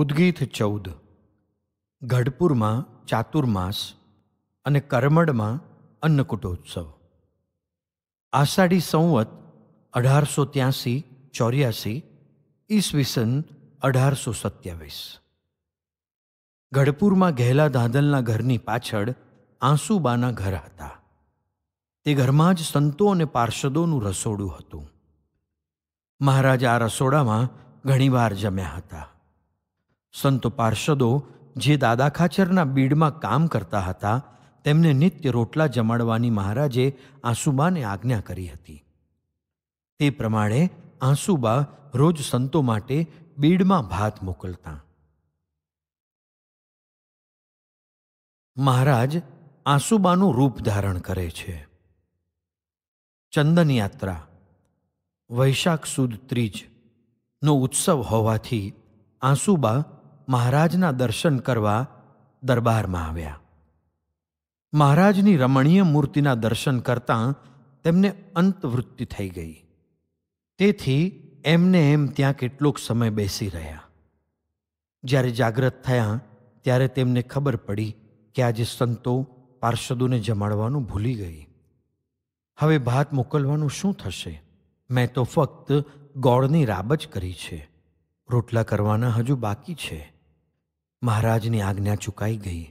ઉદ્ગીત ચૌદ ગઢપુરમાં ચાતુર્માસ અને કરમડમાં અન્નકૂટોત્સવ આષાઢી સંવત અઢારસો ત્યાસી ચોર્યાસી ઈસવીસન અઢારસો સત્યાવીસ ગઢપુરમાં ઘેલા ધાંધલના ઘરની પાછળ આંસુબાના ઘર હતા તે ઘરમાં જ સંતો અને પાર્ષદોનું રસોડું હતું મહારાજ આ રસોડામાં ઘણીવાર જમ્યા હતા સંતો પાર્ષદો જે દાદા ખાચરના બીડમાં કામ કરતા હતા તેમને નિત્ય રોટલા જમાડવાની મહારાજે આંસુબાને આજ્ઞા કરી હતી તે પ્રમાણે આંસુબા રોજ સંતો માટે બીડમાં ભાત મોકલતા મહારાજ આંસુબાનું રૂપ ધારણ કરે છે ચંદન યાત્રા વૈશાખ સુદ ત્રીજ નો ઉત્સવ હોવાથી આંસુબા મહારાજના દર્શન કરવા દરબારમાં આવ્યા મહારાજની રમણીય મૂર્તિના દર્શન કરતાં તેમને અંતવૃત્તિ થઈ ગઈ તેથી એમને એમ ત્યાં કેટલોક સમય બેસી રહ્યા જ્યારે જાગ્રત થયા ત્યારે તેમને ખબર પડી કે આજે સંતો પાર્ષદોને જમાડવાનું ભૂલી ગઈ હવે ભાત મોકલવાનું શું થશે મેં તો ફક્ત ગોળની રાબ જ કરી છે રોટલા કરવાના હજુ બાકી છે મહારાજની આજ્ઞા ચૂકાઈ ગઈ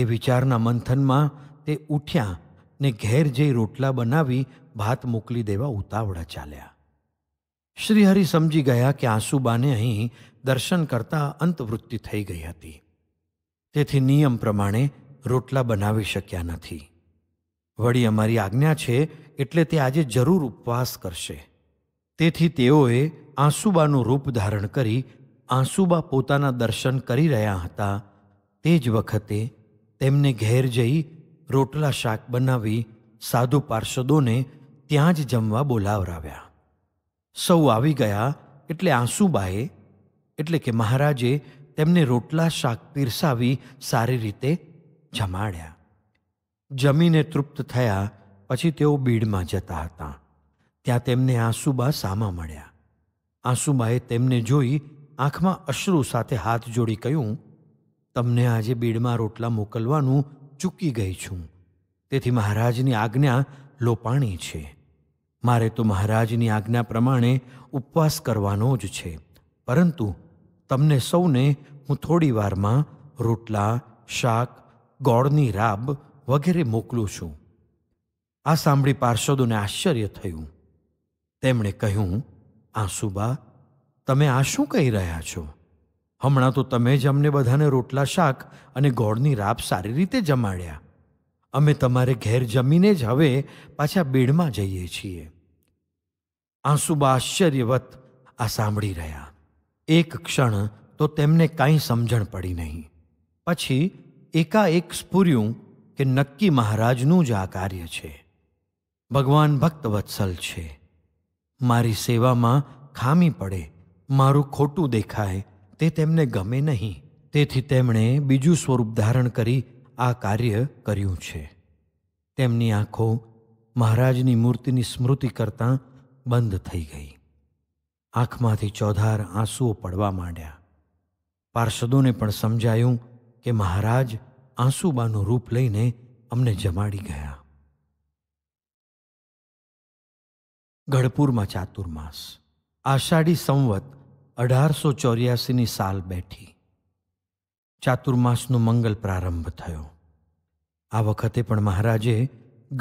એ વિચારના મંથનમાં તે ઉઠ્યા ને ઘેર જઈ રોટલા બનાવી ભાત મોકલી દેવા ઉતાવળા ચાલ્યા શ્રીહરિ સમજી ગયા કે આંસુબાને અહીં દર્શન કરતા અંતવૃત્તિ થઈ ગઈ હતી તેથી નિયમ પ્રમાણે રોટલા બનાવી શક્યા નથી વળી અમારી આજ્ઞા છે એટલે તે આજે જરૂર ઉપવાસ કરશે તેથી તેઓએ આંસુબાનું રૂપ ધારણ કરી આંસુબા પોતાના દર્શન કરી રહ્યા હતા તે જ વખતે તેમને ઘેર જઈ રોટલા શાક બનાવી સાધુ પાર્ષદોને ત્યાં જ જમવા બોલાવરાવ્યા સૌ આવી ગયા એટલે આંસુબાએ એટલે કે મહારાજે તેમને રોટલા શાક પીરસાવી સારી રીતે જમાડ્યા જમીને તૃપ્ત થયા પછી તેઓ બીડમાં જતા હતા ત્યાં તેમને આંસુબા સામા મળ્યા આંસુબાએ તેમને જોઈ આંખમાં અશ્રુ સાથે હાથ જોડી કહ્યું તમને આજે બીડમાં રોટલા મોકલવાનું ચૂકી ગઈ છું તેથી મહારાજની આજ્ઞા લોપાણી છે મારે તો મહારાજની આજ્ઞા પ્રમાણે ઉપવાસ કરવાનો જ છે પરંતુ તમને સૌને હું થોડી વારમાં રોટલા શાક ગોળની રાબ વગેરે મોકલું છું આ સાંભળી પાર્ષદોને આશ્ચર્ય થયું તેમણે કહ્યું આંસુબા તમે આ શું કહી રહ્યા છો હમણાં તો તમે જ અમને બધાને રોટલા શાક અને ગોળની રાપ સારી રીતે જમાડ્યા અમે તમારે ઘેર જમીને જ હવે પાછા બેડમાં જઈએ છીએ આંસુબા આશ્ચર્યવત આ સાંભળી રહ્યા એક ક્ષણ તો તેમને કાંઈ સમજણ પડી નહીં પછી એકાએક સ્ફૂર્યું કે નક્કી મહારાજનું જ આ કાર્ય છે ભગવાન ભક્ત વત્સલ છે મારી સેવામાં ખામી પડે મારું ખોટું દેખાય તે તેમને ગમે નહીં તેથી તેમણે બીજું સ્વરૂપ ધારણ કરી આ કાર્ય કર્યું છે તેમની આંખો મહારાજની મૂર્તિની સ્મૃતિ કરતાં બંધ થઈ ગઈ આંખમાંથી ચોધાર આંસુઓ પડવા માંડ્યા પાર્ષદોને પણ સમજાયું કે મહારાજ આંસુબાનું રૂપ લઈને અમને જમાડી ગયા ગઢપુરમાં ચાતુર્માસ આષાઢી સંવત અઢારસો ચોર્યાસીની સાલ બેઠી ચાતુર્માસનો મંગલ પ્રારંભ થયો આ વખતે પણ મહારાજે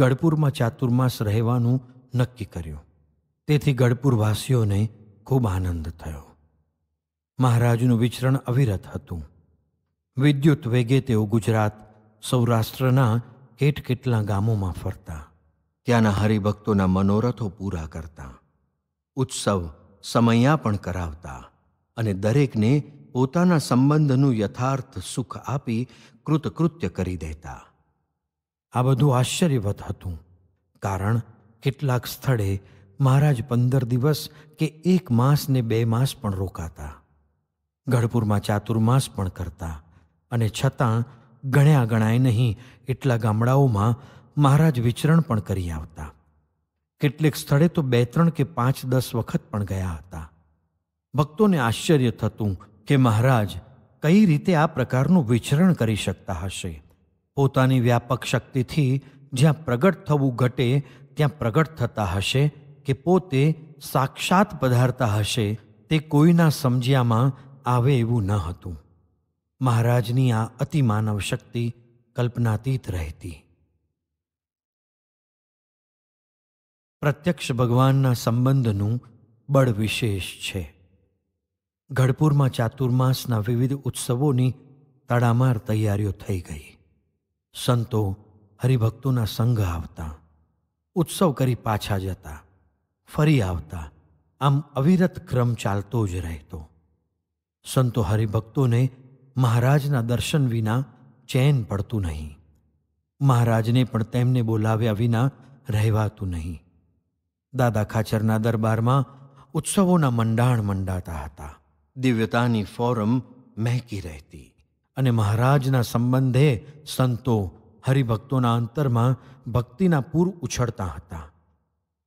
ગઢપુરમાં ચાતુર્માસ રહેવાનું નક્કી કર્યું તેથી ગઢપુરવાસીઓને ખૂબ આનંદ થયો મહારાજનું વિચરણ અવિરત હતું વિદ્યુત વેગે તેઓ ગુજરાત સૌરાષ્ટ્રના કેટકેટલા ગામોમાં ફરતા ત્યાંના હરિભક્તોના મનોરથો પૂરા કરતા ઉત્સવ સમયાપણ કરાવતા અને દરેકને પોતાના સંબંધનું યથાર્થ સુખ આપી કૃતકૃત્ય કરી દેતા આ બધું આશ્ચર્યવત હતું કારણ કેટલાક સ્થળે મહારાજ પંદર દિવસ કે એક માસ ને બે માસ પણ રોકાતા ગઢપુરમાં ચાતુર્માસ પણ કરતા અને છતાં ગણ્યા ગણાય નહીં એટલા ગામડાઓમાં મહારાજ વિચરણ પણ કરી આવતા કેટલેક સ્થળે તો બે ત્રણ કે પાંચ દસ વખત પણ ગયા હતા ભક્તોને આશ્ચર્ય થતું કે મહારાજ કઈ રીતે આ પ્રકારનું વિચરણ કરી શકતા હશે પોતાની વ્યાપક શક્તિથી જ્યાં પ્રગટ થવું ઘટે ત્યાં પ્રગટ થતા હશે કે પોતે સાક્ષાત પધારતા હશે તે કોઈના સમજ્યામાં આવે એવું ન હતું મહારાજની આ અતિમાનવ શક્તિ કલ્પનાતીત રહેતી પ્રત્યક્ષ ભગવાનના સંબંધનું બળ વિશેષ છે ગઢપુરમાં ચાતુર્માસના વિવિધ ઉત્સવોની તડામાર તૈયારીઓ થઈ ગઈ સંતો હરિભક્તોના સંઘ આવતા ઉત્સવ કરી પાછા જતા ફરી આવતા આમ અવિરત ક્રમ ચાલતો જ રહેતો સંતો હરિભક્તોને મહારાજના દર્શન વિના ચેન પડતું નહીં મહારાજને પણ તેમને બોલાવ્યા વિના રહેવાતું નહીં દાદા ખાચરના દરબારમાં ઉત્સવોના મંડાણ મંડાતા હતા દિવ્યતાની ફોરમ મહેકી રહેતી અને મહારાજના સંબંધે સંતો હરિભક્તોના અંતરમાં ભક્તિના પૂર ઉછળતા હતા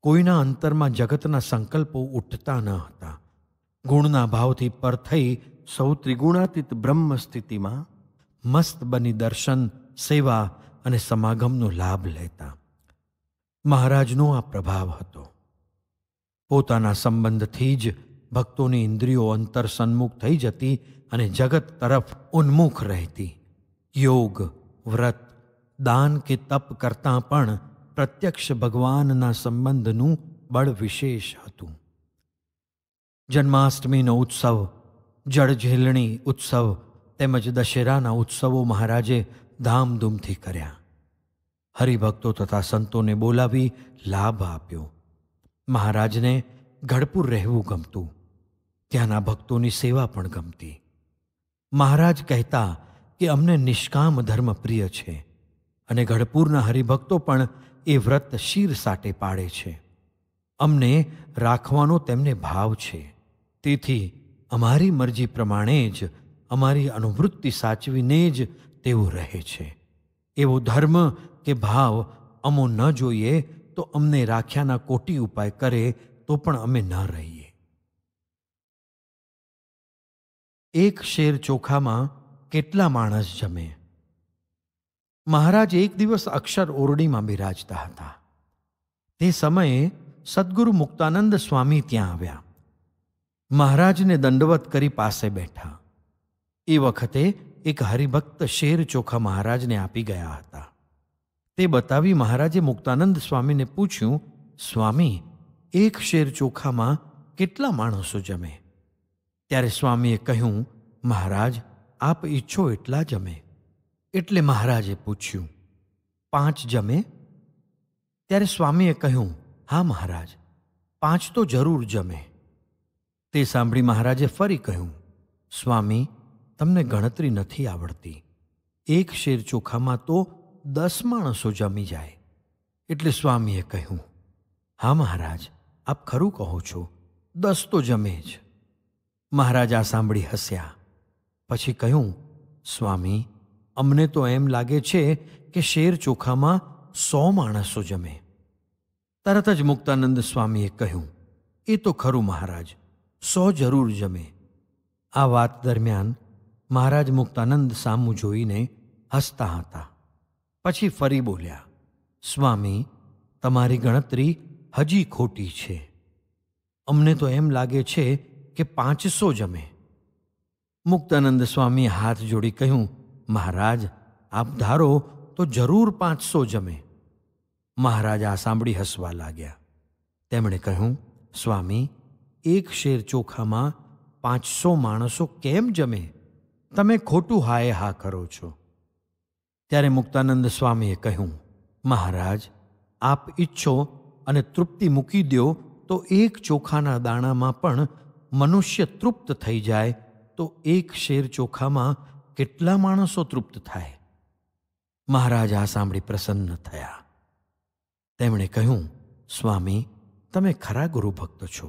કોઈના અંતરમાં જગતના સંકલ્પો ઉઠતા ન હતા ગુણના ભાવથી પર થઈ સૌ ત્રિગુણાતીત બ્રહ્મ સ્થિતિમાં મસ્ત બની દર્શન સેવા અને સમાગમનો લાભ લેતા મહારાજનો આ પ્રભાવ હતો પોતાના સંબંધથી જ ભક્તોની ઇન્દ્રિયો અંતર સન્મુખ થઈ જતી અને જગત તરફ ઉન્મુખ રહેતી યોગ વ્રત દાન કે તપ કરતાં પણ પ્રત્યક્ષ ભગવાનના સંબંધનું બળ વિશેષ હતું જન્માષ્ટમીનો ઉત્સવ જળઝેલણી ઉત્સવ તેમજ દશેરાના ઉત્સવો મહારાજે ધામધૂમથી કર્યા હરિભક્તો તથા સંતોને બોલાવી લાભ આપ્યો મહારાજને ગઢપુર રહેવું ગમતું ત્યાંના ભક્તોની સેવા પણ ગમતી મહારાજ કહેતા કે અમને નિષ્કામ ધર્મ પ્રિય છે અને ગઢપુરના હરિભક્તો પણ એ વ્રત શીર સાટે પાડે છે અમને રાખવાનો તેમને ભાવ છે તેથી અમારી મરજી પ્રમાણે જ અમારી અનુવૃત્તિ સાચવીને જ તેઓ રહે છે એવો ધર્મ કે ભાવ અમો ન જોઈએ તો અમને રાખ્યાના કોટી ઉપાય કરે તો પણ અમે ન રહીએ એક શેર ચોખામાં કેટલા માણસ જમે મહારાજ એક દિવસ અક્ષર ઓરડીમાં બિરાજતા હતા તે સમયે સદગુરુ મુક્તાનંદ સ્વામી ત્યાં આવ્યા મહારાજને દંડવત કરી પાસે બેઠા એ વખતે એક હરિભક્ત શેર ચોખા મહારાજને આપી ગયા હતા તે બતાવી મહારાજે મુક્તાનંદ સ્વામીને પૂછ્યું સ્વામી એક શેર ચોખામાં કેટલા માણસો જમે ત્યારે સ્વામીએ કહ્યું મહારાજ આપ ઈચ્છો એટલા જમે એટલે મહારાજે પૂછ્યું પાંચ જમે ત્યારે સ્વામીએ કહ્યું હા મહારાજ પાંચ તો જરૂર જમે તે સાંભળી મહારાજે ફરી કહ્યું સ્વામી તમને ગણતરી નથી આવડતી એક શેર ચોખામાં તો દસ માણસો જમી જાય એટલે સ્વામીએ કહ્યું હા મહારાજ આપ ખરું કહો છો દસ તો જમે જ મહારાજ આ સાંભળી હસ્યા પછી કહ્યું સ્વામી અમને તો એમ લાગે છે કે શેર ચોખામાં સો માણસો જમે તરત જ મુક્તાનંદ સ્વામીએ કહ્યું એ તો ખરું મહારાજ સો જરૂર જમે આ વાત દરમિયાન મહારાજ મુક્તાનંદ સામું જોઈને હસતા હતા પછી ફરી બોલ્યા સ્વામી તમારી ગણતરી હજી ખોટી છે અમને તો એમ લાગે છે કે પાંચસો જમે મુક્તાનંદ સ્વામી હાથ જોડી કહ્યું મહારાજ આપ ધારો તો જરૂર પાંચસો જમે મહારાજ આ સાંભળી હસવા લાગ્યા તેમણે કહ્યું સ્વામી એક શેર ચોખામાં પાંચસો માણસો કેમ જમે તમે ખોટું હાય હા કરો છો ત્યારે મુક્તાનંદ સ્વામીએ કહ્યું મહારાજ આપ ઈચ્છો અને તૃપ્તિ મૂકી દો તો એક ચોખાના દાણામાં પણ મનુષ્ય તૃપ્ત થઈ જાય તો એક શેર ચોખામાં કેટલા માણસો તૃપ્ત થાય મહારાજ આ સાંભળી પ્રસન્ન થયા તેમણે કહ્યું સ્વામી તમે ખરા ગુરુ ભક્ત છો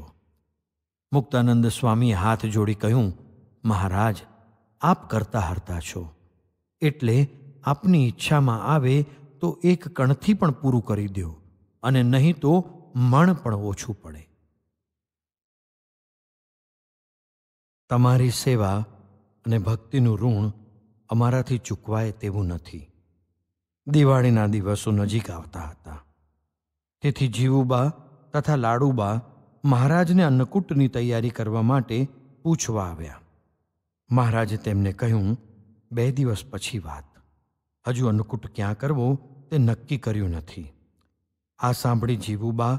મુક્તાનંદ સ્વામીએ હાથ જોડી કહ્યું મહારાજ આપ કરતા હરતા છો એટલે આપની ઈચ્છામાં આવે તો એક કણથી પણ પૂરું કરી દો અને નહીં તો મણ પણ ઓછું પડે તમારી સેવા અને ભક્તિનું ઋણ અમારાથી ચૂકવાય તેવું નથી દિવાળીના દિવસો નજીક આવતા હતા તેથી જીવુબા તથા લાડુબા મહારાજને અન્નકૂટની તૈયારી કરવા માટે પૂછવા આવ્યા મહારાજે તેમને કહ્યું બે દિવસ પછી વાત હજુ અન્નકૂટ ક્યાં કરવું તે નક્કી કર્યું નથી આ સાંભળી જીવુબા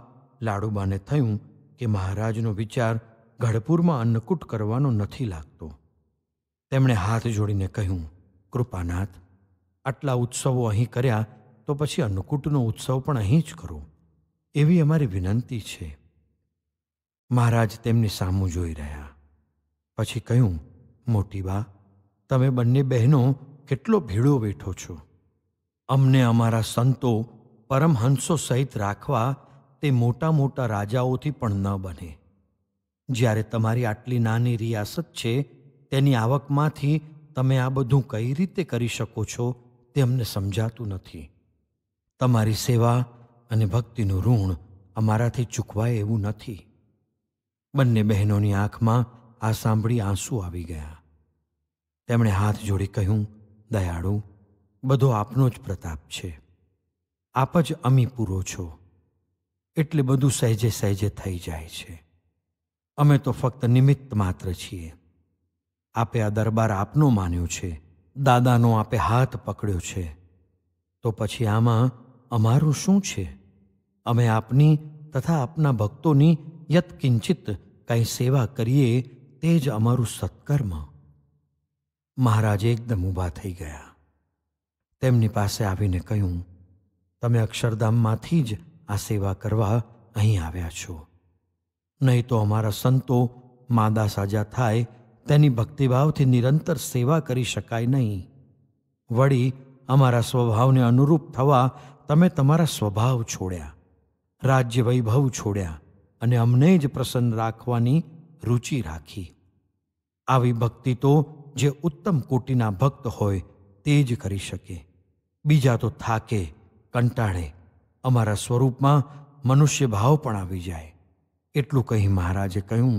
લાડુબાને થયું કે મહારાજનો વિચાર ગઢપુરમાં અન્નકૂટ કરવાનો નથી લાગતો તેમણે હાથ જોડીને કહ્યું કૃપાનાથ આટલા ઉત્સવો અહીં કર્યા તો પછી અન્નકૂટનો ઉત્સવ પણ અહીં જ કરો એવી અમારી વિનંતી છે મહારાજ તેમની સામું જોઈ રહ્યા પછી કહ્યું મોટી બા તમે બંને બહેનો કેટલો ભેળો બેઠો છો અમને અમારા સંતો પરમહંસો સહિત રાખવા તે મોટા મોટા રાજાઓથી પણ ન બને જ્યારે તમારી આટલી નાની રિયાસત છે તેની આવકમાંથી તમે આ બધું કઈ રીતે કરી શકો છો તે અમને સમજાતું નથી તમારી સેવા અને ભક્તિનું ઋણ અમારાથી ચૂકવાય એવું નથી બંને બહેનોની આંખમાં આ સાંભળી આંસુ આવી ગયા તેમણે હાથ જોડી કહ્યું દયાળુ બધો આપનો જ પ્રતાપ છે આપ જ અમી પૂરો છો એટલે બધું સહેજે સહેજે થઈ જાય છે અમે તો ફક્ત નિમિત્ત માત્ર છીએ આપે આ દરબાર આપનો માન્યો છે દાદાનો આપે હાથ પકડ્યો છે તો પછી આમાં અમારું શું છે અમે આપની તથા આપના ભક્તોની યત કિંચિત કંઈ સેવા કરીએ તે જ અમારું સત્કર્મ મહારાજ એકદમ ઊભા થઈ ગયા તેમની પાસે આવીને કહ્યું તમે અક્ષરધામમાંથી જ આ સેવા કરવા અહીં આવ્યા છો નહીં તો અમારા સંતો માદા સાજા થાય તેની ભક્તિભાવથી નિરંતર સેવા કરી શકાય નહીં વળી અમારા સ્વભાવને અનુરૂપ થવા તમે તમારા સ્વભાવ છોડ્યા રાજ્ય વૈભવ છોડ્યા અને અમને જ પ્રસન્ન રાખવાની રુચિ રાખી આવી ભક્તિ તો જે ઉત્તમ કોટીના ભક્ત હોય તે જ કરી શકે બીજા તો થાકે કંટાળે અમારા સ્વરૂપમાં મનુષ્ય ભાવ પણ આવી જાય એટલું કહી મહારાજે કહ્યું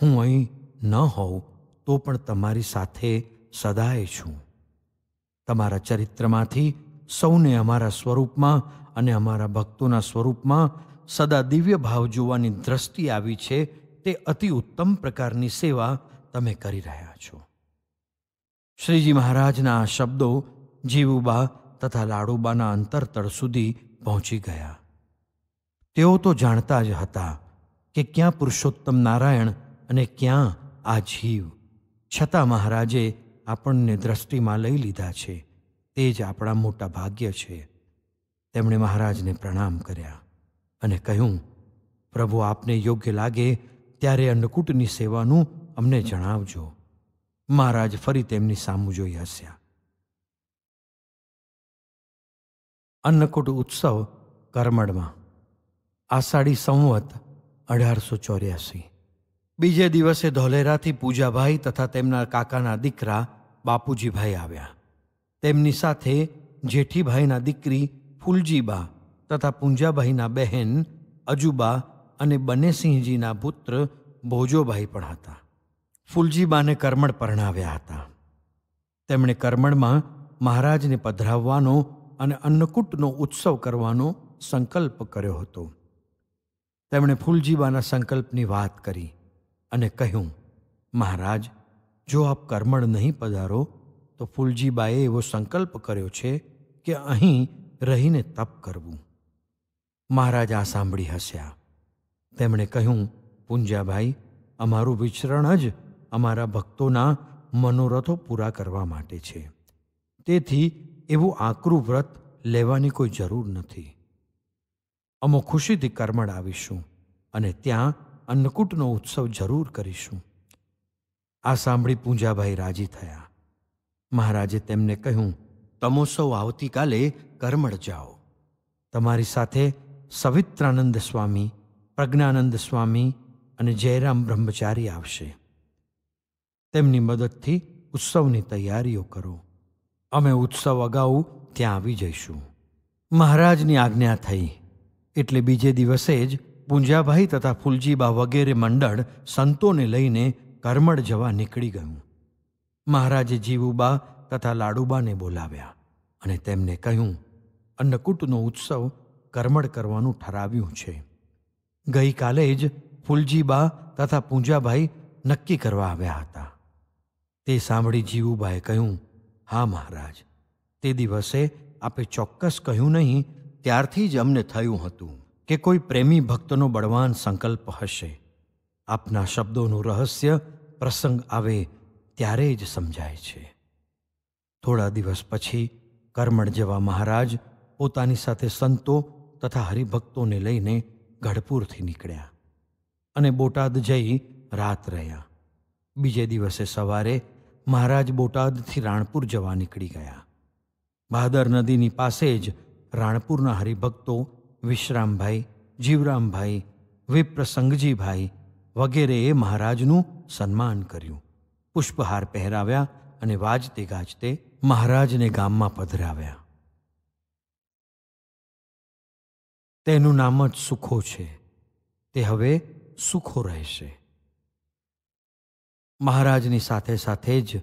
હું અહીં ન હોઉં તો પણ તમારી સાથે સદાય છું તમારા ચરિત્રમાંથી સૌને અમારા સ્વરૂપમાં અને અમારા ભક્તોના સ્વરૂપમાં સદા દિવ્ય ભાવ જોવાની દ્રષ્ટિ આવી છે તે અતિ ઉત્તમ પ્રકારની સેવા તમે કરી રહ્યા છો શ્રીજી મહારાજના આ શબ્દો જીવુબા તથા લાડુબાના અંતરતળ સુધી પહોંચી ગયા તેઓ તો જાણતા જ હતા કે ક્યાં પુરુષોત્તમ નારાયણ અને ક્યાં આ જીવ છતાં મહારાજે આપણને દ્રષ્ટિમાં લઈ લીધા છે તે જ આપણા મોટા ભાગ્ય છે તેમણે મહારાજને પ્રણામ કર્યા અને કહ્યું પ્રભુ આપને યોગ્ય લાગે ત્યારે અન્નકૂટની સેવાનું અમને જણાવજો મહારાજ ફરી તેમની સામુ જોઈ હસ્યા અન્નકૂટ ઉત્સવ કરમડમાં આષાઢી સંવત અઢારસો ચોર્યાસી બીજે દિવસે ધોલેરાથી પૂજાભાઈ તથા તેમના કાકાના દીકરા બાપુજીભાઈ આવ્યા તેમની સાથે જેઠીભાઈના દીકરી ફૂલજીબા તથા પૂંજાભાઈના બહેન અજુબા અને બનેસિંહજીના પુત્ર ભોજોભાઈ પણ હતા ફૂલજીબાને કર્મણ પરણાવ્યા હતા તેમણે કર્મણમાં મહારાજને પધરાવવાનો અને અન્નકૂટનો ઉત્સવ કરવાનો સંકલ્પ કર્યો હતો તેમણે ફૂલજીબાના સંકલ્પની વાત કરી અને કહ્યું મહારાજ જો આપ કર્મણ નહીં પધારો તો ફૂલજીબાએ એવો સંકલ્પ કર્યો છે કે અહીં રહીને તપ કરવું મહારાજ આ સાંભળી હસ્યા તેમણે કહ્યું પૂંજાભાઈ અમારું વિચરણ જ અમારા ભક્તોના મનોરથો પૂરા કરવા માટે છે તેથી એવું આકરું વ્રત લેવાની કોઈ જરૂર નથી અમો ખુશીથી કર્મડ આવીશું અને ત્યાં અન્નકૂટનો ઉત્સવ જરૂર કરીશું આ સાંભળી પૂંજાભાઈ રાજી થયા મહારાજે તેમને કહ્યું તમો સૌ આવતીકાલે કર્મડ જાઓ તમારી સાથે સવિત્રાનંદ સ્વામી પ્રજ્ઞાનંદ સ્વામી અને જયરામ બ્રહ્મચારી આવશે તેમની મદદથી ઉત્સવની તૈયારીઓ કરો અમે ઉત્સવ અગાઉ ત્યાં આવી જઈશું મહારાજની આજ્ઞા થઈ એટલે બીજે દિવસે જ પૂંજાભાઈ તથા ફૂલજીબા વગેરે મંડળ સંતોને લઈને કરમળ જવા નીકળી ગયું મહારાજે જીવુબા તથા લાડુબાને બોલાવ્યા અને તેમને કહ્યું અન્નકૂટનો ઉત્સવ કરમળ કરવાનું ઠરાવ્યું છે ગઈકાલે જ ફૂલજીબા તથા પૂંજાભાઈ નક્કી કરવા આવ્યા હતા તે સાંભળી જીવુબાએ કહ્યું હા મહારાજ તે દિવસે આપે ચોક્કસ કહ્યું નહીં ત્યારથી જ અમને થયું હતું કે કોઈ પ્રેમી ભક્તનો બળવાન સંકલ્પ હશે આપના શબ્દોનું રહસ્ય પ્રસંગ આવે ત્યારે જ સમજાય છે થોડા દિવસ પછી કર્મણ જેવા મહારાજ પોતાની સાથે સંતો તથા હરિભક્તોને લઈને ગઢપુરથી નીકળ્યા અને બોટાદ જઈ રાત રહ્યા બીજે દિવસે સવારે મહારાજ બોટાદથી રાણપુર જવા નીકળી ગયા ભાદર નદીની પાસે જ રાણપુરના હરિભક્તો વિશ્રામભાઈ જીવરામભાઈ વિપ્રસંગજીભાઈ વગેરેએ મહારાજનું સન્માન કર્યું પુષ્પહાર પહેરાવ્યા અને વાજતે ગાજતે મહારાજને ગામમાં પધરાવ્યા તેનું નામ જ સુખો છે તે હવે સુખો રહેશે મહારાજની સાથે સાથે જ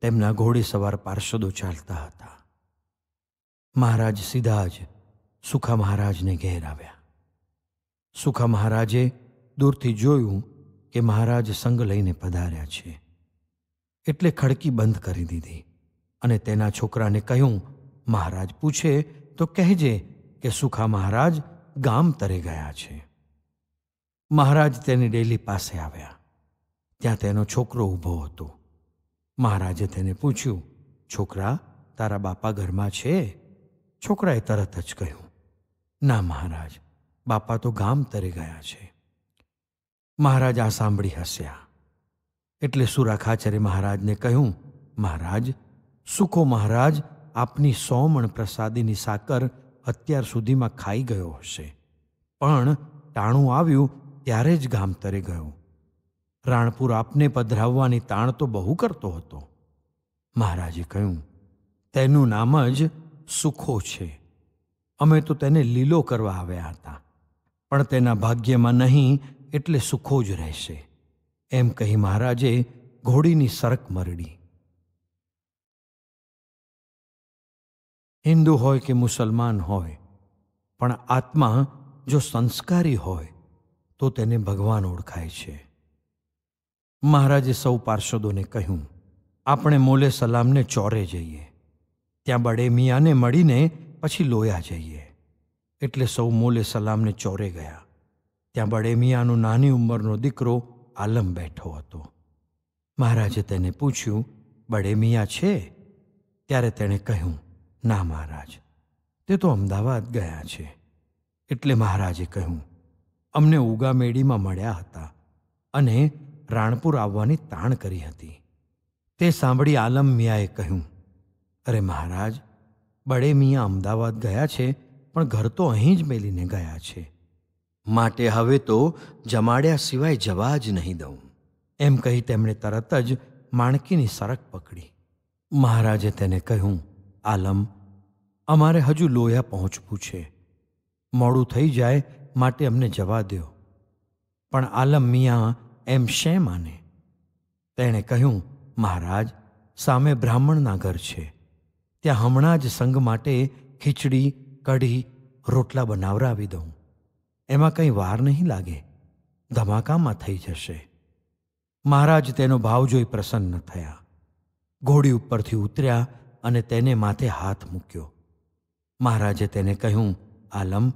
તેમના ઘોડેસવાર પાર્ષદો ચાલતા હતા મહારાજ સીધા જ સુખા મહારાજને ઘેર આવ્યા સુખા મહારાજે દૂરથી જોયું કે મહારાજ સંગ લઈને પધાર્યા છે એટલે ખડકી બંધ કરી દીધી અને તેના છોકરાને કહ્યું મહારાજ પૂછે તો કહેજે કે સુખા મહારાજ ગામ તરે ગયા છે મહારાજ તેની ડેલી પાસે આવ્યા ત્યાં તેનો છોકરો ઊભો હતો મહારાજે તેને પૂછ્યું છોકરા તારા બાપા ઘરમાં છે છોકરાએ તરત જ કહ્યું ના મહારાજ બાપા તો ગામ તરે ગયા છે મહારાજ આ સાંભળી હસ્યા એટલે સુરાખાચરે મહારાજને કહ્યું મહારાજ સુખો મહારાજ આપની સોમણ પ્રસાદીની સાકર અત્યાર સુધીમાં ખાઈ ગયો હશે પણ ટાણું આવ્યું ત્યારે જ ગામ તરે ગયું રાણપુર આપને પધરાવવાની તાણ તો બહુ કરતો હતો મહારાજે કહ્યું તેનું નામ જ સુખો છે અમે તો તેને લીલો કરવા આવ્યા હતા પણ તેના ભાગ્યમાં નહીં એટલે સુખો જ રહેશે એમ કહી મહારાજે ઘોડીની સરક મરડી હિન્દુ હોય કે મુસલમાન હોય પણ આત્મા જો સંસ્કારી હોય તો તેને ભગવાન ઓળખાય છે મહારાજે સૌ પાર્ષદોને કહ્યું આપણે મોલે સલામને ચોરે જઈએ ત્યાં બડે મિયાને મળીને પછી લોયા જઈએ એટલે સૌ મોલે સલામને ચોરે ગયા ત્યાં બડે મિયાનો નાની ઉંમરનો દીકરો આલમ બેઠો હતો મહારાજે તેને પૂછ્યું બડે મિયા છે ત્યારે તેણે કહ્યું ના મહારાજ તે તો અમદાવાદ ગયા છે એટલે મહારાજે કહ્યું અમને ઉગામેડીમાં મળ્યા હતા અને રાણપુર આવવાની તાણ કરી હતી તે સાંભળી આલમ મિયાએ કહ્યું અરે મહારાજ બડે મિયા અમદાવાદ ગયા છે પણ ઘર તો અહીં જ મેલીને ગયા છે માટે હવે તો જમાડ્યા સિવાય જવા જ નહીં દઉં એમ કહી તેમણે તરત જ માણકીની સરક પકડી મહારાજે તેને કહ્યું આલમ અમારે હજુ લોયા પહોંચવું છે મોડું થઈ જાય માટે અમને જવા દો પણ આલમ મિયા એમ શેમ માને તેણે કહ્યું મહારાજ સામે બ્રાહ્મણના ઘર છે ત્યાં હમણાં જ સંઘ માટે ખીચડી કઢી રોટલા બનાવરાવી દઉં એમાં કંઈ વાર નહીં લાગે ધમાકામાં થઈ જશે મહારાજ તેનો ભાવ જોઈ પ્રસન્ન થયા ઘોડી ઉપરથી ઉતર્યા અને તેને માથે હાથ મૂક્યો મહારાજે તેને કહ્યું આલમ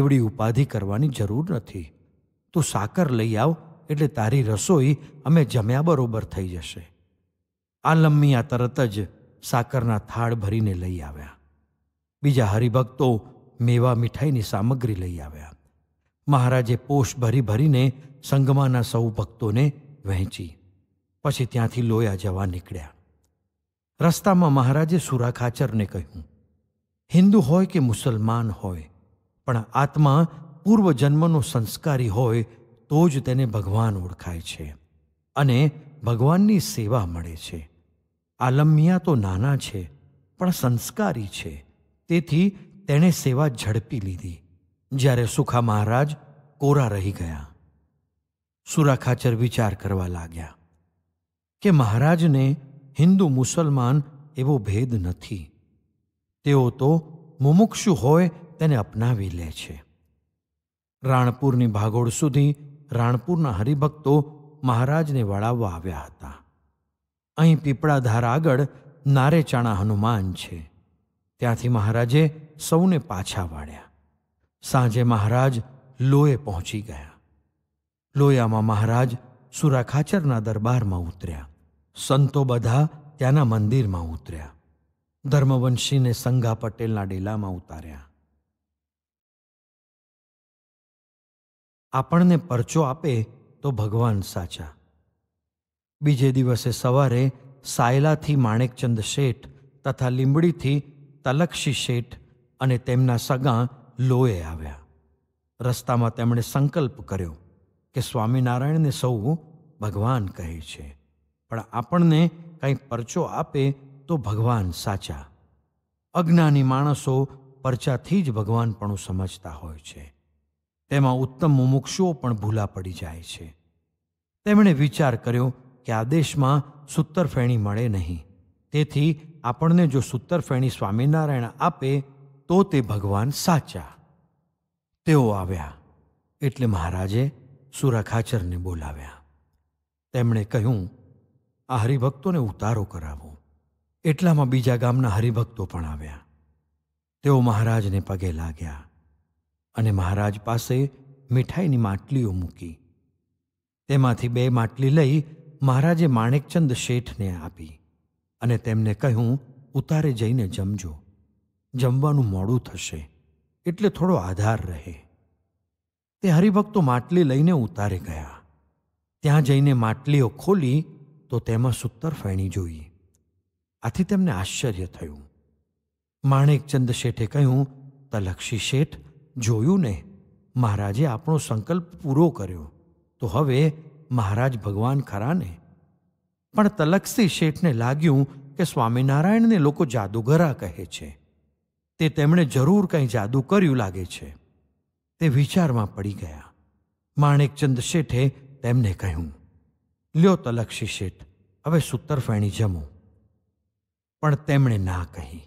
એવડી ઉપાધિ કરવાની જરૂર નથી તું સાકર લઈ આવ એટલે તારી રસોઈ અમે જમ્યા બરોબર થઈ જશે આ આલમ્મિયા તરત જ સાકરના થાળ ભરીને લઈ આવ્યા બીજા હરિભક્તો મેવા મીઠાઈની સામગ્રી લઈ આવ્યા મહારાજે પોષ ભરી ભરીને સંગમાના સૌ ભક્તોને વહેંચી પછી ત્યાંથી લોયા જવા નીકળ્યા રસ્તામાં મહારાજે સુરાખાચરને કહ્યું હિન્દુ હોય કે મુસલમાન હોય પણ આત્મા પૂર્વજન્મનો સંસ્કારી હોય તો જ તેને ભગવાન ઓળખાય છે અને ભગવાનની સેવા મળે છે આલમિયા તો નાના છે પણ સંસ્કારી છે તેથી તેણે સેવા ઝડપી લીધી જ્યારે સુખા મહારાજ કોરા રહી ગયા સુરાખાચર વિચાર કરવા લાગ્યા કે મહારાજને હિન્દુ મુસલમાન એવો ભેદ નથી તેઓ તો મુમુક્ષુ હોય તેને અપનાવી લે છે રાણપુરની ભાગોળ સુધી રાણપુરના હરિભક્તો મહારાજને વળાવવા આવ્યા હતા અહીં પીપળાધાર આગળ નારેચાણા હનુમાન છે ત્યાંથી મહારાજે સૌને પાછા વાળ્યા સાંજે મહારાજ લોહે પહોંચી ગયા લોયામાં મહારાજ સુરાખાચરના દરબારમાં ઉતર્યા સંતો બધા ત્યાંના મંદિરમાં ઉતર્યા ધર્મવંશીને સંઘા પટેલના ડેલામાં ઉતાર્યા આપણને પરચો આપે તો ભગવાન સાચા બીજે દિવસે સવારે સાયલાથી માણેકચંદ શેઠ તથા લીંબડીથી તલક્ષી શેઠ અને તેમના સગા લોએ આવ્યા રસ્તામાં તેમણે સંકલ્પ કર્યો કે સ્વામિનારાયણને સૌ ભગવાન કહે છે પણ આપણને કંઈ પરચો આપે તો ભગવાન સાચા અજ્ઞાની માણસો પરચાથી જ ભગવાનપણું સમજતા હોય છે તેમાં ઉત્તમ મુમુક્ષુઓ પણ ભૂલા પડી જાય છે તેમણે વિચાર કર્યો કે આદેશમાં સૂતરફેણી મળે નહીં તેથી આપણને જો સૂતરફેણી સ્વામિનારાયણ આપે તો તે ભગવાન સાચા તેઓ આવ્યા એટલે મહારાજે સુરખાચરને બોલાવ્યા તેમણે કહ્યું આ હરિભક્તોને ઉતારો કરાવો એટલામાં બીજા ગામના હરિભક્તો પણ આવ્યા તેઓ મહારાજને પગે લાગ્યા અને મહારાજ પાસે મીઠાઈની માટલીઓ મૂકી તેમાંથી બે માટલી લઈ મહારાજે માણેકચંદ શેઠને આપી અને તેમને કહ્યું ઉતારે જઈને જમજો જમવાનું મોડું થશે એટલે થોડો આધાર રહે તે હરિભક્તો માટલી લઈને ઉતારે ગયા ત્યાં જઈને માટલીઓ ખોલી તો તેમાં સૂતર ફેણી જોઈ આથી તેમને આશ્ચર્ય થયું માણેકચંદ શેઠે કહ્યું તલક્ષી શેઠ જોયું ને મહારાજે આપણો સંકલ્પ પૂરો કર્યો તો હવે મહારાજ ભગવાન ખરા ને પણ તલક્ષી શેઠને લાગ્યું કે સ્વામિનારાયણને લોકો જાદુગરા કહે છે તે તેમણે જરૂર કંઈ જાદુ કર્યું લાગે છે તે વિચારમાં પડી ગયા માણેકચંદ શેઠે તેમને કહ્યું લ્યો તલક્ષી શેઠ હવે સૂતરફેણી જમો પણ તેમણે ના કહી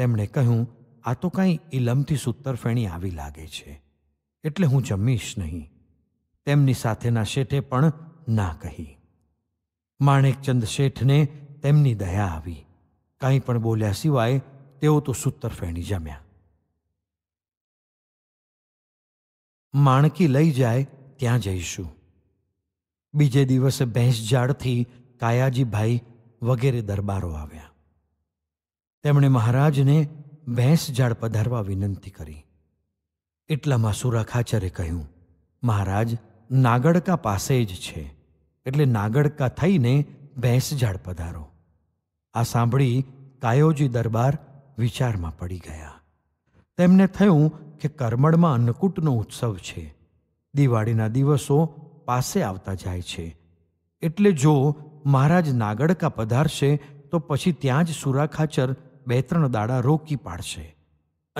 તેમણે કહ્યું આ તો કાંઈ ઇલમથી સૂતરફેણી આવી લાગે છે એટલે હું જમીશ નહીં તેમની સાથેના શેઠે પણ ના કહી માણેકચંદ શેઠને તેમની દયા આવી કાંઈ પણ બોલ્યા સિવાય તેઓ તો સૂતરફેણી જમ્યા માણકી લઈ જાય ત્યાં જઈશું બીજે દિવસે ભેંસજાળથી કાયાજીભાઈ વગેરે દરબારો આવ્યા તેમણે મહારાજને ભેંસ ઝાડ પધારવા વિનંતી કરી એટલામાં સુરાખાચરે કહ્યું મહારાજ નાગડકા પાસે જ છે એટલે નાગડકા થઈને ભેંસ ઝાડ પધારો આ સાંભળી કાયોજી દરબાર વિચારમાં પડી ગયા તેમને થયું કે કરમળમાં અન્નકૂટનો ઉત્સવ છે દિવાળીના દિવસો પાસે આવતા જાય છે એટલે જો મહારાજ નાગડકા પધારશે તો પછી ત્યાં જ સુરાખાચર બે ત્રણ દાડા રોકી પાડશે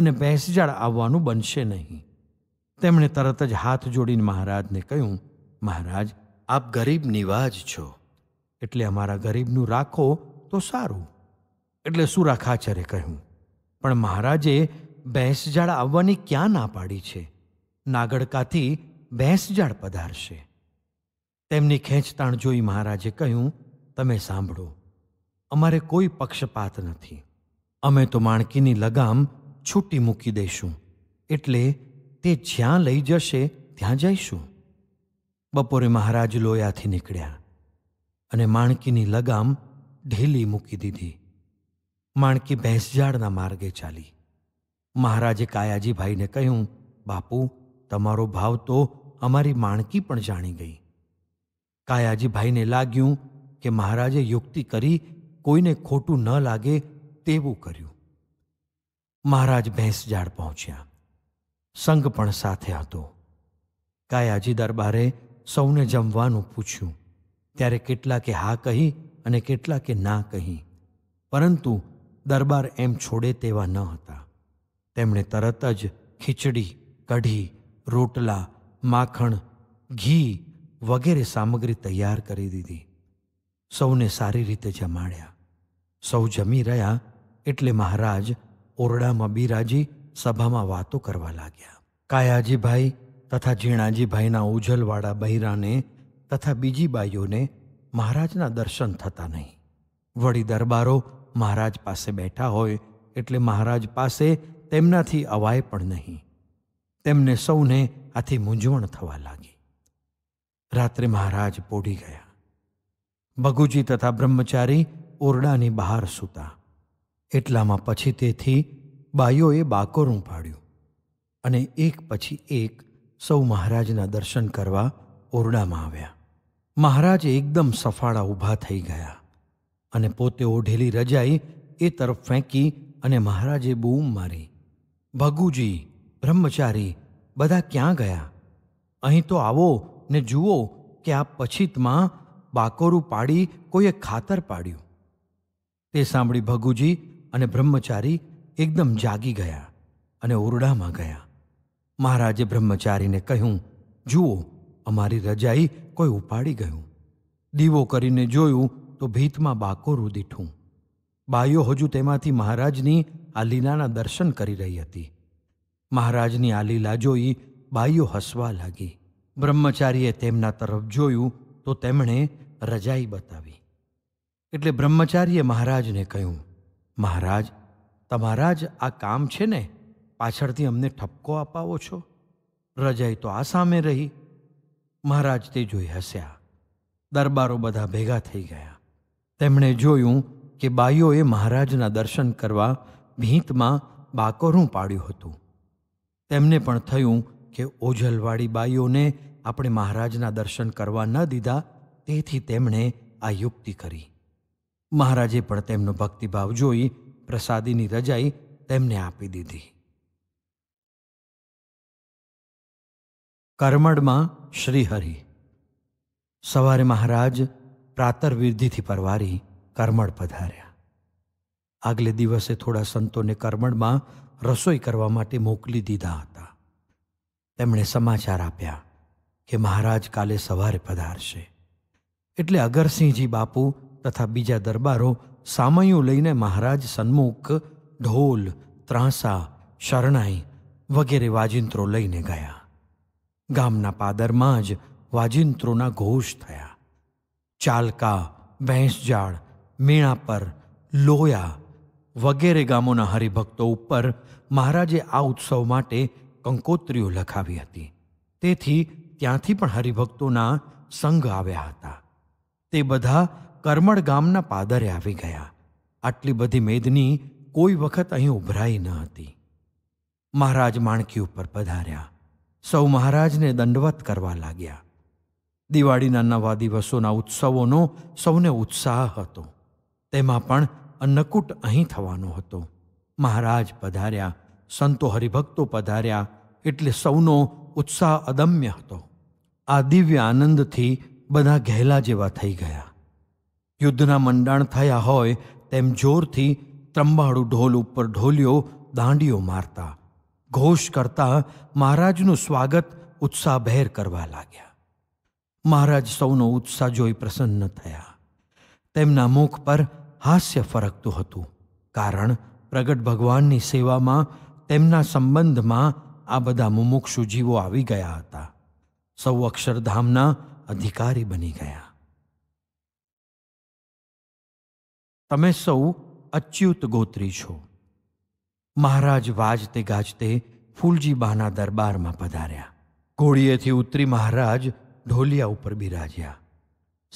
અને ભેંસજાળ આવવાનું બનશે નહીં તેમણે તરત જ હાથ જોડીને મહારાજને કહ્યું મહારાજ આપ ગરીબ નિવાજ છો એટલે અમારા ગરીબનું રાખો તો સારું એટલે સુરા ખાચરે કહ્યું પણ મહારાજે ભેંસજાળ આવવાની ક્યાં ના પાડી છે નાગડકાથી ભેંસજાળ પધારશે તેમની ખેંચતાણ જોઈ મહારાજે કહ્યું તમે સાંભળો અમારે કોઈ પક્ષપાત નથી અમે તો માણકીની લગામ છૂટી મૂકી દઈશું એટલે તે જ્યાં લઈ જશે ત્યાં જઈશું બપોરે મહારાજ લોયાથી નીકળ્યા અને માણકીની લગામ ઢીલી મૂકી દીધી માણકી ભેંસજાળના માર્ગે ચાલી મહારાજે કાયાજીભાઈને કહ્યું બાપુ તમારો ભાવ તો અમારી માણકી પણ જાણી ગઈ કાયાજીભાઈને લાગ્યું કે મહારાજે યુક્તિ કરી કોઈને ખોટું ન લાગે તેવું કર્યું મહારાજ ભેંસ ઝાડ પહોંચ્યા સંઘ પણ સાથે હતો કાયાજી દરબારે સૌને જમવાનું પૂછ્યું ત્યારે કેટલાકે હા કહી અને કેટલાકે ના કહી પરંતુ દરબાર એમ છોડે તેવા ન હતા તેમણે તરત જ ખીચડી કઢી રોટલા માખણ ઘી વગેરે સામગ્રી તૈયાર કરી દીધી સૌને સારી રીતે જમાડ્યા સૌ જમી રહ્યા એટલે મહારાજ ઓરડામાં બિરાજી સભામાં વાતો કરવા લાગ્યા કાયાજીભાઈ તથા ઝીણાજીભાઈના ઉજલવાળા બૈરાને તથા બીજી બાઈઓને મહારાજના દર્શન થતા નહીં વળી દરબારો મહારાજ પાસે બેઠા હોય એટલે મહારાજ પાસે તેમનાથી અવાય પણ નહીં તેમને સૌને આથી મૂંઝવણ થવા લાગી રાત્રે મહારાજ પોઢી ગયા ભગુજી તથા બ્રહ્મચારી ઓરડાની બહાર સૂતા એટલામાં પછી તેથી બાઈઓએ બાકોરું પાડ્યું અને એક પછી એક સૌ મહારાજના દર્શન કરવા ઓરડામાં આવ્યા મહારાજ એકદમ સફાળા ઊભા થઈ ગયા અને પોતે ઓઢેલી રજાઈ એ તરફ ફેંકી અને મહારાજે બૂમ મારી ભગુજી બ્રહ્મચારી બધા ક્યાં ગયા અહીં તો આવો ને જુઓ કે આ પછીતમાં બાકોરું પાડી કોઈએ ખાતર પાડ્યું તે સાંભળી ભગુજી અને બ્રહ્મચારી એકદમ જાગી ગયા અને ઓરડામાં ગયા મહારાજે બ્રહ્મચારીને કહ્યું જુઓ અમારી રજાઈ કોઈ ઉપાડી ગયું દીવો કરીને જોયું તો ભીતમાં બાકોરું દીઠું બાઈઓ હજુ તેમાંથી મહારાજની આ લીલાના દર્શન કરી રહી હતી મહારાજની આ લીલા જોઈ બાઈઓ હસવા લાગી બ્રહ્મચારીએ તેમના તરફ જોયું તો તેમણે રજાઈ બતાવી એટલે બ્રહ્મચારીએ મહારાજને કહ્યું મહારાજ તમારા જ આ કામ છે ને પાછળથી અમને ઠપકો અપાવો છો રજાઈ તો આ સામે રહી મહારાજ તે જોઈ હસ્યા દરબારો બધા ભેગા થઈ ગયા તેમણે જોયું કે બાઈઓએ મહારાજના દર્શન કરવા ભીંતમાં બાકોરું પાડ્યું હતું તેમને પણ થયું કે ઓજલવાળી બાઈઓને આપણે મહારાજના દર્શન કરવા ન દીધા તેથી તેમણે આ યુક્તિ કરી મહારાજે પણ તેમનો ભક્તિભાવ જોઈ પ્રસાદીની રજાઈ તેમને આપી દીધી કરમડમાં શ્રીહરિ સવારે મહારાજ પ્રાતર વિધિથી પરવારી કરમડ પધાર્યા આગલે દિવસે થોડા સંતોને કરમડમાં રસોઈ કરવા માટે મોકલી દીધા હતા તેમણે સમાચાર આપ્યા કે મહારાજ કાલે સવારે પધારશે એટલે અગરસિંહજી બાપુ તથા બીજા દરબારો સામયું લઈને મહારાજ સન્મુખ ઢોલ ત્રાંસા શરણાઈ વગેરે વાજિંત્રો લઈને ગયા ગામના પાદરમાં જ વાજિંત્રોના ઘોષ થયા ચાલકા ભેંસજાળ પર લોયા વગેરે ગામોના હરિભક્તો ઉપર મહારાજે આ ઉત્સવ માટે કંકોત્રીઓ લખાવી હતી તેથી ત્યાંથી પણ હરિભક્તોના સંઘ આવ્યા હતા તે બધા કરમળ ગામના પાદરે આવી ગયા આટલી બધી મેદની કોઈ વખત અહીં ઉભરાઈ ન હતી મહારાજ માણકી ઉપર પધાર્યા સૌ મહારાજને દંડવત કરવા લાગ્યા દિવાળીના નવા દિવસોના ઉત્સવોનો સૌને ઉત્સાહ હતો તેમાં પણ અન્નકૂટ અહીં થવાનો હતો મહારાજ પધાર્યા સંતો હરિભક્તો પધાર્યા એટલે સૌનો ઉત્સાહ અદમ્ય હતો આ દિવ્ય આનંદથી બધા ઘેલા જેવા થઈ ગયા યુદ્ધના મંડાણ થયા હોય તેમ જોરથી ત્રંબાળુ ઢોલ ઉપર ઢોલિયો દાંડીઓ મારતા ઘોષ કરતા મહારાજનું સ્વાગત ઉત્સાહભેર કરવા લાગ્યા મહારાજ સૌનો ઉત્સાહ જોઈ પ્રસન્ન થયા તેમના મુખ પર હાસ્ય ફરકતું હતું કારણ પ્રગટ ભગવાનની સેવામાં તેમના સંબંધમાં આ બધા મુમુક્ષુ જીવો આવી ગયા હતા સૌ અક્ષરધામના અધિકારી બની ગયા તમે સૌ અચ્યુત ગોત્રી છો મહારાજ વાજતે ગાજતે ફૂલજીબાના દરબારમાં પધાર્યા ઘોડીએથી ઉતરી મહારાજ ઢોલિયા ઉપર બિરાજ્યા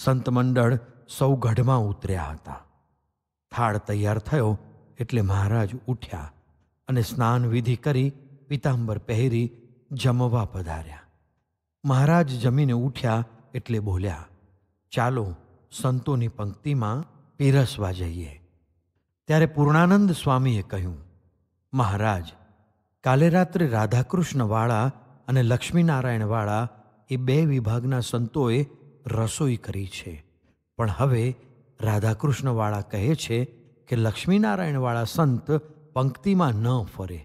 સંત મંડળ સૌ ગઢમાં ઉતર્યા હતા થાળ તૈયાર થયો એટલે મહારાજ ઉઠ્યા અને સ્નાન વિધિ કરી પિતાંબર પહેરી જમવા પધાર્યા મહારાજ જમીને ઉઠ્યા એટલે બોલ્યા ચાલો સંતોની પંક્તિમાં પીરસવા જઈએ ત્યારે પૂર્ણાનંદ સ્વામીએ કહ્યું મહારાજ કાલે રાત્રે રાધાકૃષ્ણવાળા અને લક્ષ્મીનારાયણવાળા એ બે વિભાગના સંતોએ રસોઈ કરી છે પણ હવે રાધાકૃષ્ણવાળા કહે છે કે લક્ષ્મીનારાયણવાળા સંત પંક્તિમાં ન ફરે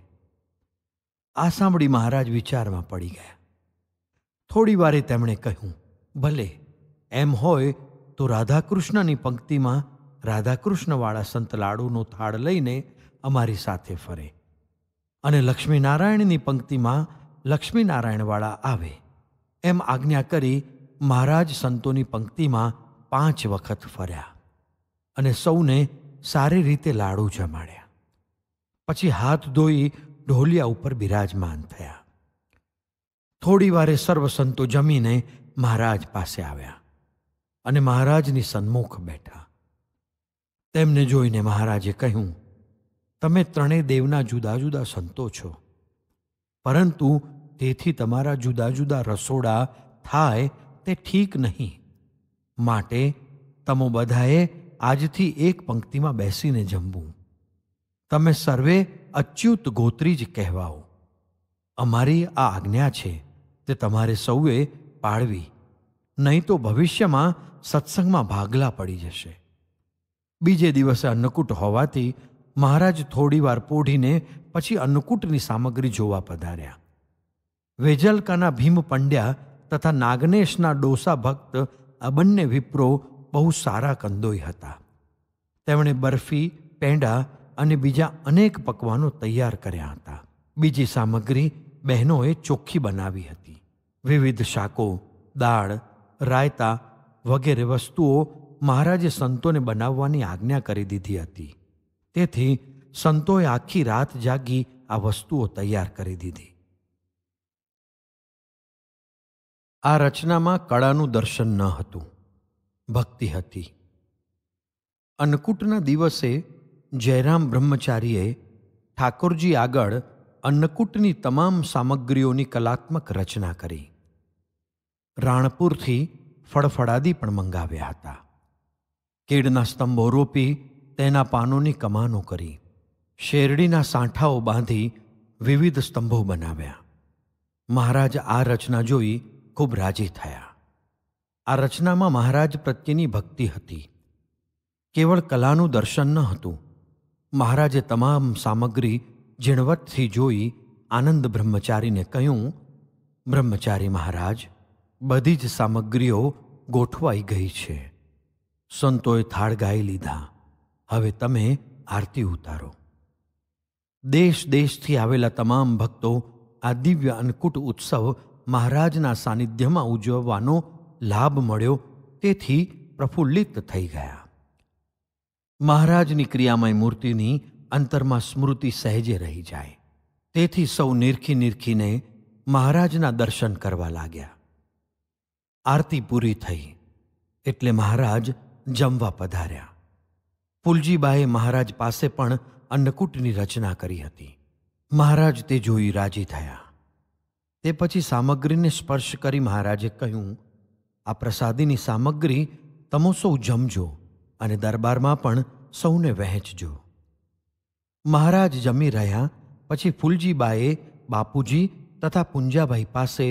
આ સાંભળી મહારાજ વિચારમાં પડી ગયા થોડી વારે તેમણે કહ્યું ભલે એમ હોય તો રાધાકૃષ્ણની પંક્તિમાં રાધાકૃષ્ણવાળા સંત લાડુનો થાળ લઈને અમારી સાથે ફરે અને લક્ષ્મીનારાયણની પંક્તિમાં લક્ષ્મીનારાયણવાળા આવે એમ આજ્ઞા કરી મહારાજ સંતોની પંક્તિમાં પાંચ વખત ફર્યા અને સૌને સારી રીતે લાડુ જમાડ્યા પછી હાથ ધોઈ ઢોલિયા ઉપર બિરાજમાન થયા થોડી વારે સર્વ સંતો જમીને મહારાજ પાસે આવ્યા અને મહારાજની સન્મુખ બેઠા તેમને જોઈને મહારાજે કહ્યું તમે ત્રણેય દેવના જુદા જુદા સંતો છો પરંતુ તેથી તમારા જુદા જુદા રસોડા થાય તે ઠીક નહીં માટે તમો બધાએ આજથી એક પંક્તિમાં બેસીને જમવું તમે સર્વે અચ્યુત ગોત્રી જ કહેવાઓ અમારી આ આજ્ઞા છે તે તમારે સૌએ પાળવી નહીં તો ભવિષ્યમાં સત્સંગમાં ભાગલા પડી જશે બીજે દિવસે અન્નકૂટ હોવાથી મહારાજ થોડીવાર પોઢીને પછી અન્નકૂટની સામગ્રી જોવા પધાર્યા વેજલકાના ભીમ પંડ્યા તથા નાગનેશના ડોસા ભક્ત આ બંને વિપ્રો બહુ સારા કંદોઈ હતા તેમણે બરફી પેંડા અને બીજા અનેક પકવાનો તૈયાર કર્યા હતા બીજી સામગ્રી બહેનોએ ચોખ્ખી બનાવી હતી વિવિધ શાકો દાળ રાયતા વગેરે વસ્તુઓ મહારાજે સંતોને બનાવવાની આજ્ઞા કરી દીધી હતી તેથી સંતોએ આખી રાત જાગી આ વસ્તુઓ તૈયાર કરી દીધી આ રચનામાં કળાનું દર્શન ન હતું ભક્તિ હતી અન્નકૂટના દિવસે જયરામ બ્રહ્મચારીએ ઠાકોરજી આગળ અન્નકૂટની તમામ સામગ્રીઓની કલાત્મક રચના કરી રાણપુરથી ફળફળાદી પણ મંગાવ્યા હતા કીડના સ્તંભો રોપી તેના પાનોની કમાનો કરી શેરડીના સાંઠાઓ બાંધી વિવિધ સ્તંભો બનાવ્યા મહારાજ આ રચના જોઈ ખૂબ રાજી થયા આ રચનામાં મહારાજ પ્રત્યેની ભક્તિ હતી કેવળ કલાનું દર્શન ન હતું મહારાજે તમામ સામગ્રી ઝીણવટથી જોઈ આનંદ બ્રહ્મચારીને કહ્યું બ્રહ્મચારી મહારાજ બધી જ સામગ્રીઓ ગોઠવાઈ ગઈ છે સંતોએ થાળ ગાઈ લીધા હવે તમે આરતી ઉતારો દેશ દેશથી આવેલા તમામ ભક્તો આ દિવ્ય અન્નકૂટ ઉત્સવ મહારાજના સાનિધ્યમાં ઉજવવાનો લાભ મળ્યો તેથી પ્રફુલ્લિત થઈ ગયા મહારાજની ક્રિયામય મૂર્તિની અંતરમાં સ્મૃતિ સહેજે રહી જાય તેથી સૌ નિરખી નિરખીને મહારાજના દર્શન કરવા લાગ્યા આરતી પૂરી થઈ એટલે મહારાજ જમવા પધાર્યા ફુલજીબાએ મહારાજ પાસે પણ અન્નકૂટની રચના કરી હતી મહારાજ તે જોઈ રાજી થયા તે પછી સામગ્રીને સ્પર્શ કરી મહારાજે કહ્યું આ પ્રસાદીની સામગ્રી તમો સૌ જમજો અને દરબારમાં પણ સૌને વહેંચજો મહારાજ જમી રહ્યા પછી ફુલજીબાએ બાપુજી તથા પુંજાભાઈ પાસે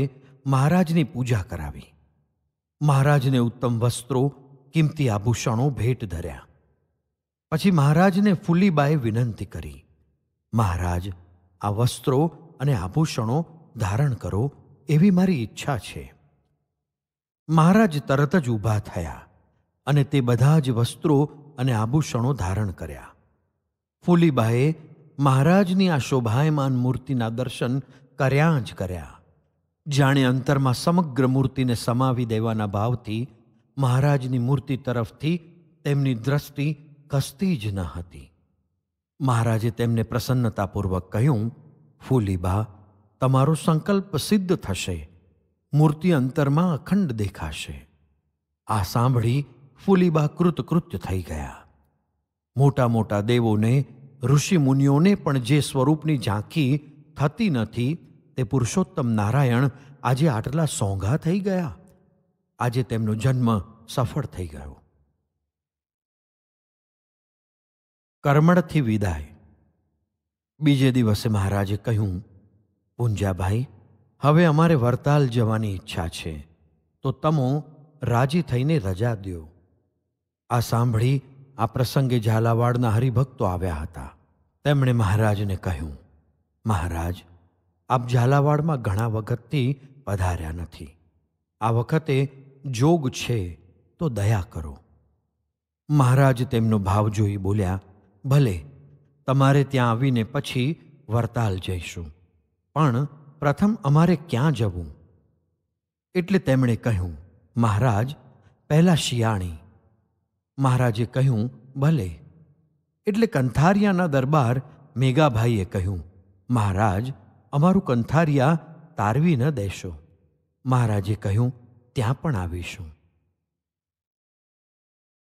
મહારાજની પૂજા કરાવી મહારાજને ઉત્તમ વસ્ત્રો કિંમતી આભૂષણો ભેટ ધર્યા પછી મહારાજને ફૂલીબાએ વિનંતી કરી મહારાજ આ વસ્ત્રો અને આભૂષણો ધારણ કરો એવી મારી ઈચ્છા છે મહારાજ તરત જ ઊભા થયા અને તે બધા જ વસ્ત્રો અને આભૂષણો ધારણ કર્યા ફૂલીબાએ મહારાજની આ શોભાયમાન મૂર્તિના દર્શન કર્યા જ કર્યા જાણે અંતરમાં સમગ્ર મૂર્તિને સમાવી દેવાના ભાવથી મહારાજની મૂર્તિ તરફથી તેમની દ્રષ્ટિ કસતી જ ન હતી મહારાજે તેમને પ્રસન્નતાપૂર્વક કહ્યું ફૂલીબા તમારો સંકલ્પ સિદ્ધ થશે મૂર્તિ અંતરમાં અખંડ દેખાશે આ સાંભળી ફૂલીબા કૃતકૃત્ય થઈ ગયા મોટા મોટા દેવોને ઋષિમુનિઓને પણ જે સ્વરૂપની ઝાંખી થતી નથી તે પુરુષોત્તમ નારાયણ આજે આટલા સોંઘા થઈ ગયા આજે તેમનો જન્મ સફળ થઈ ગયો કરમણથી વિદાય બીજે દિવસે મહારાજે કહ્યું પૂંજાભાઈ હવે અમારે વરતાલ જવાની ઈચ્છા છે તો તમો રાજી થઈને રજા દો આ સાંભળી આ પ્રસંગે ઝાલાવાડના હરિભક્તો આવ્યા હતા તેમણે મહારાજને કહ્યું મહારાજ આપ ઝાલાવાડમાં ઘણા વખતથી પધાર્યા નથી આ વખતે જોગ છે તો દયા કરો મહારાજ તેમનો ભાવ જોઈ બોલ્યા ભલે તમારે ત્યાં આવીને પછી વરતાલ જઈશું પણ પ્રથમ અમારે ક્યાં જવું એટલે તેમણે કહ્યું મહારાજ પહેલાં શિયાળી મહારાજે કહ્યું ભલે એટલે કંથારિયાના દરબાર મેઘાભાઈએ કહ્યું મહારાજ અમારું કંથારિયા તારવી ન દેશો મહારાજે કહ્યું ત્યાં પણ આવીશું